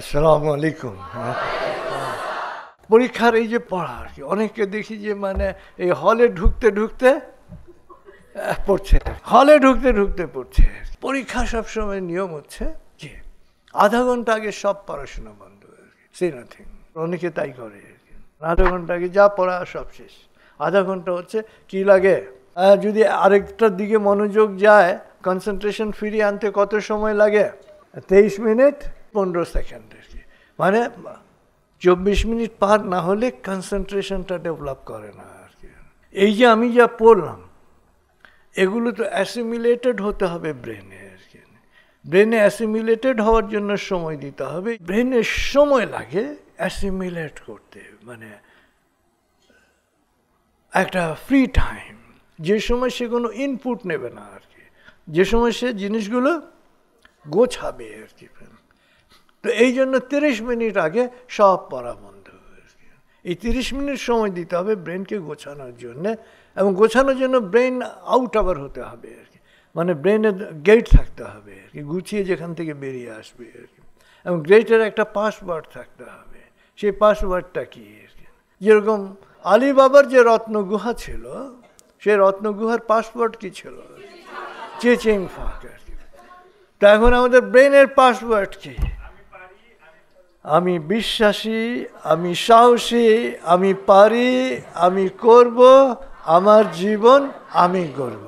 আসসালামু আলাইকুম হ্যাঁ। পরীক্ষার এই যে পড়া আর কি অনেককে দেখি যে মানে এই হলে ঢুকতে ঢুকতে পড়ছে হলে ঢুকতে ঢুকতে পড়ছে পরীক্ষা সবসময় নিয়ম হচ্ছে যে আধা ঘন্টা আগে সব পড়াশোনা বন্ধ আর কি সে নাথিং অনেকে তাই করে আর কি আধা ঘন্টা আগে যা পড়া সব শেষ আধা ঘন্টা হচ্ছে কি লাগে যদি আরেকটার দিকে মনোযোগ যায় কনসেন্ট্রেশন ফিরিয়ে আনতে কত সময় লাগে তেইশ মিনিট পনেরো সেকেন্ড আর কি মানে চব্বিশ মিনিট পার না হলে কনসেন্ট্রেশনটা ডেভেলপ করে না আর কি এই যে আমি যা পড়লাম এগুলো তো অ্যাসিমিলেটেড হতে হবে ব্রেনে আর কি ব্রেনে অ্যাসিমিলেটেড হওয়ার জন্য সময় দিতে হবে ব্রেনে সময় লাগে অ্যাসিমিলেট করতে মানে একটা ফ্রি টাইম যে সময় সে কোনো ইনপুট নেবে না আর কি যে সময় সে জিনিসগুলো গোছাবে আর কি তো এই জন্য তিরিশ মিনিট আগে সব পড়া বন্ধ এই তিরিশ মিনিট সময় দিতে হবে ব্রেনকে গোছানোর জন্য এবং গোছানোর জন্য ব্রেন আউট আবার হতে হবে আর কি মানে ব্রেনের গেট থাকতে হবে আর কি গুছিয়ে যেখান থেকে বেরিয়ে আসবে আর কি এবং গেটের একটা পাসওয়ার্ড থাকতে হবে সেই পাসওয়ার্ডটা কি আর কি যেরকম আলী বাবার যে রত্নগুহা ছিল সেই রত্নগুহার পাসওয়ার্ড কী ছিল চেচিং ফাঁক আর কি তা এখন আমাদের ব্রেনের পাসওয়ার্ড কী আমি বিশ্বাসী আমি সাহসী আমি পারি আমি করব আমার জীবন আমি গড়ব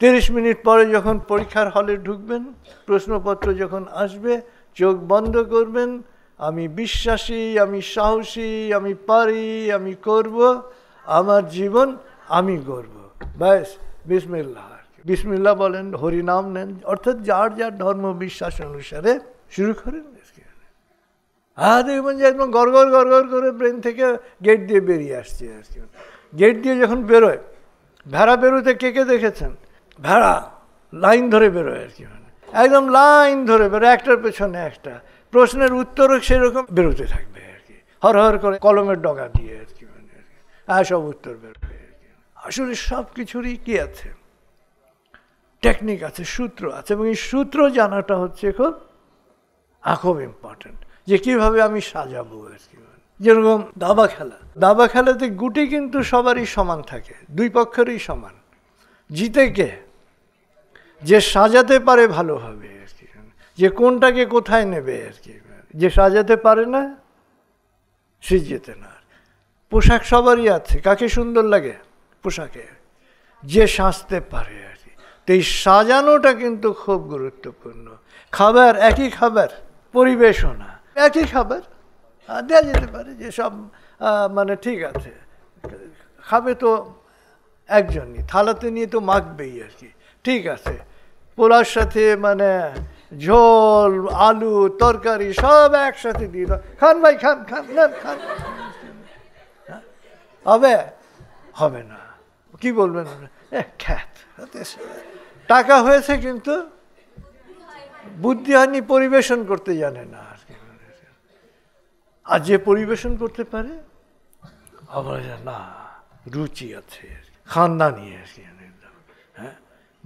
তিরিশ মিনিট পরে যখন পরীক্ষার হলে ঢুকবেন প্রশ্নপত্র যখন আসবে চোখ বন্ধ করবেন আমি বিশ্বাসী আমি সাহসী আমি পারি আমি করব আমার জীবন আমি গড়ব ব্যাস বিসমিল্লাহ বিসমিল্লা বলেন হরিনাম নেন অর্থাৎ যার যার ধর্ম বিশ্বাস অনুসারে শুরু করেন দেখবেন যে একদম গরগর গরগর করে ব্রেন থেকে গেট দিয়ে বেরিয়ে আসছে আর কি গেট দিয়ে যখন বেরোয় ভেড়া বেরোতে কে কে দেখেছেন ভেড়া লাইন ধরে বেরোয় আর কি মানে একদম লাইন ধরে বেরোয় একটার পেছনে একটা প্রশ্নের উত্তরও সেরকম বেরোতে থাকবে আর কি হর হর করে কলমের ডগা দিয়ে আর কি মানে আর সব উত্তর বেরোবে আর কি আসলে সব কিছুরই কী আছে টেকনিক আছে সূত্র আছে এবং এই সূত্র জানাটা হচ্ছে খুব খুব ইম্পর্ট্যান্ট যে কিভাবে আমি সাজাবো আর কি যেরকম দাবা খেলা দাবা খেলাতে গুটি কিন্তু সবারই সমান থাকে দুই পক্ষেরই সমান জিতে কে যে সাজাতে পারে ভালোভাবে আর কি যে কোনটাকে কোথায় নেবে আর কি যে সাজাতে পারে না সে যেতে না পোশাক সবারই আছে কাকে সুন্দর লাগে পোশাকে যে সাজতে পারে আর কি তো এই সাজানোটা কিন্তু খুব গুরুত্বপূর্ণ খাবার একই খাবার পরিবেশনা একই খাবার দেওয়া যেতে পারে যে সব মানে ঠিক আছে খাবে তো একজনই থালাতে নিয়ে তো মাখবেই আর কি ঠিক আছে পোলার সাথে মানে ঝোল আলু তরকারি সব একসাথে দিয়ে দাও খান ভাই খান খান না খান হ্যাঁ? হবে হবে না কি বলবেন খ্যাত টাকা হয়েছে কিন্তু বুদ্ধিহানি পরিবেশন করতে জানে না আর কি আর যে পরিবেশন করতে পারে আবার না রুচি আছে আর খান্দা নিয়ে আর কি হ্যাঁ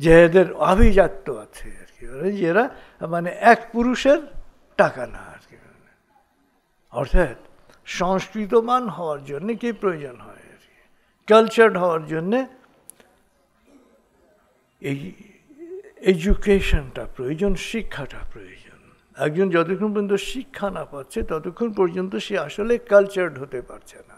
যে এদের আভিজাত্য আছে আর কি মানে এরা মানে এক পুরুষের টাকা না আর কি মানে। অর্থাৎ সংস্কৃতমান হওয়ার জন্যে কি প্রয়োজন হয় আর কি কালচার্ড হওয়ার জন্যে এই এডুকেশনটা প্রয়োজন শিক্ষাটা প্রয়োজন একজন যতক্ষণ পর্যন্ত শিক্ষা না পাচ্ছে ততক্ষণ পর্যন্ত সে আসলে কালচার্ড হতে পারছে না